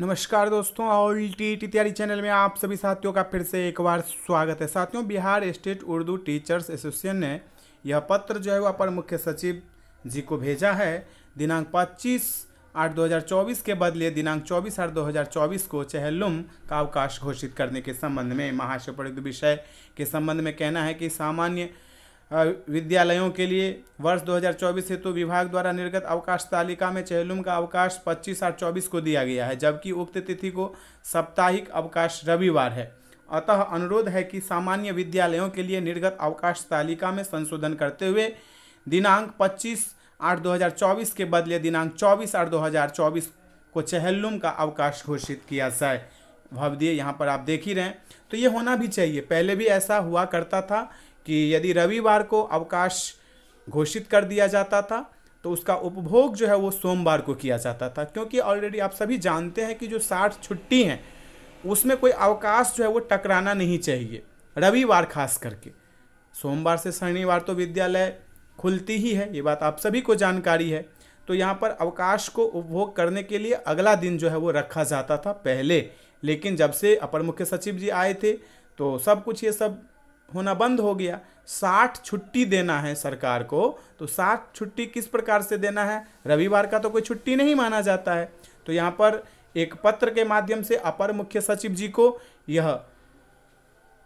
नमस्कार दोस्तों all T T तैयारी चैनल में आप सभी साथियों का फिर से एक बार स्वागत है साथियों Bihar state Urdu teachers association ने यह पत्र जो है वह अपर मुख्य सचिव जी को भेजा है दिनांक 25 आठ 2024 के बदले दिनांक 24 आठ 2024 को चहलुम का अवकाश घोषित करने के संबंध में महाशिवप्रयुक्त विषय के संबंध में कहना है कि सामान्य विद्यालयों के लिए वर्ष 2024 हेतु तो विभाग द्वारा निर्गत अवकाश तालिका में चेहलुम का अवकाश 25 आठ चौबीस को दिया गया है जबकि उक्त तिथि को साप्ताहिक अवकाश रविवार है अतः अनुरोध है कि सामान्य विद्यालयों के लिए निर्गत अवकाश तालिका में संशोधन करते हुए दिनांक 25 आठ 2024 के बदले दिनांक 24 आठ 2024 को चेहल्लुम का अवकाश घोषित किया जाए भवदीय यहाँ पर आप देख ही रहे हैं तो ये होना भी चाहिए पहले भी ऐसा हुआ करता था कि यदि रविवार को अवकाश घोषित कर दिया जाता था तो उसका उपभोग जो है वो सोमवार को किया जाता था क्योंकि ऑलरेडी आप सभी जानते हैं कि जो साठ छुट्टी हैं उसमें कोई अवकाश जो है वो टकराना नहीं चाहिए रविवार खास करके सोमवार से शनिवार तो विद्यालय खुलती ही है ये बात आप सभी को जानकारी है तो यहाँ पर अवकाश को उपभोग करने के लिए अगला दिन जो है वो रखा जाता था पहले लेकिन जब से अपर मुख्य सचिव जी आए थे तो सब कुछ ये सब होना बंद हो गया साठ छुट्टी देना है सरकार को तो साठ छुट्टी किस प्रकार से देना है रविवार का तो कोई छुट्टी नहीं माना जाता है तो यहाँ पर एक पत्र के माध्यम से अपर मुख्य सचिव जी को यह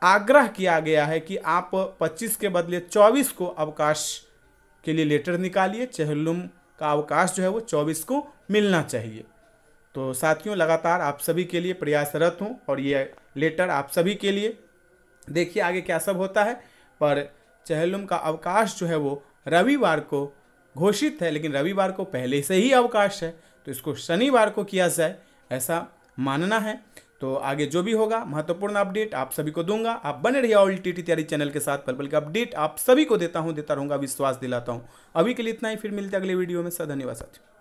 आग्रह किया गया है कि आप 25 के बदले 24 को अवकाश के लिए लेटर निकालिए चेहलुम का अवकाश जो है वो 24 को मिलना चाहिए तो साथियों लगातार आप सभी के लिए प्रयासरत हूँ और ये लेटर आप सभी के लिए देखिए आगे क्या सब होता है पर चहलुम का अवकाश जो है वो रविवार को घोषित है लेकिन रविवार को पहले से ही अवकाश है तो इसको शनिवार को किया जाए ऐसा मानना है तो आगे जो भी होगा महत्वपूर्ण अपडेट आप सभी को दूंगा आप बने रहिए ऑल टी तैयारी चैनल के साथ पल पल का अपडेट आप सभी को देता हूँ देता रहूँगा विश्वास दिलाता हूँ अभी के लिए इतना ही फिर मिलते अगले वीडियो में सर धन्यवाद साथियों